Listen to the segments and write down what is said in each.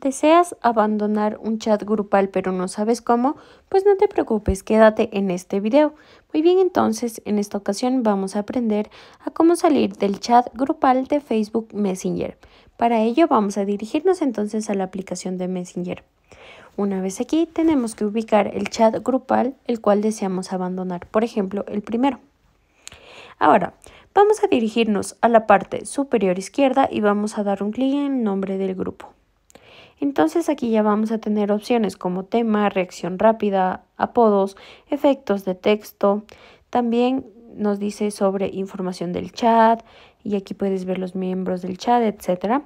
¿Deseas abandonar un chat grupal pero no sabes cómo? Pues no te preocupes, quédate en este video. Muy bien, entonces en esta ocasión vamos a aprender a cómo salir del chat grupal de Facebook Messenger. Para ello vamos a dirigirnos entonces a la aplicación de Messenger. Una vez aquí tenemos que ubicar el chat grupal el cual deseamos abandonar, por ejemplo el primero. Ahora, vamos a dirigirnos a la parte superior izquierda y vamos a dar un clic en el nombre del grupo. Entonces aquí ya vamos a tener opciones como tema, reacción rápida, apodos, efectos de texto. También nos dice sobre información del chat y aquí puedes ver los miembros del chat, etcétera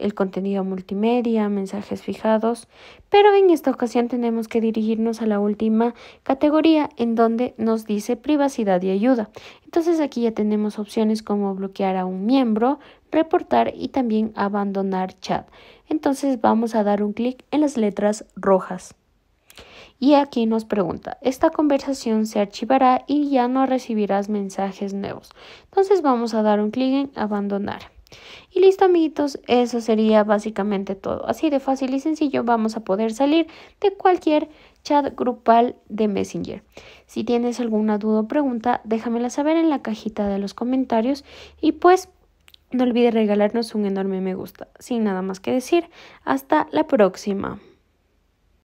el contenido multimedia, mensajes fijados, pero en esta ocasión tenemos que dirigirnos a la última categoría en donde nos dice privacidad y ayuda. Entonces aquí ya tenemos opciones como bloquear a un miembro, reportar y también abandonar chat. Entonces vamos a dar un clic en las letras rojas. Y aquí nos pregunta, esta conversación se archivará y ya no recibirás mensajes nuevos. Entonces vamos a dar un clic en abandonar. Y listo amiguitos, eso sería básicamente todo. Así de fácil y sencillo vamos a poder salir de cualquier chat grupal de Messenger. Si tienes alguna duda o pregunta, déjamela saber en la cajita de los comentarios y pues no olvides regalarnos un enorme me gusta. Sin nada más que decir, hasta la próxima.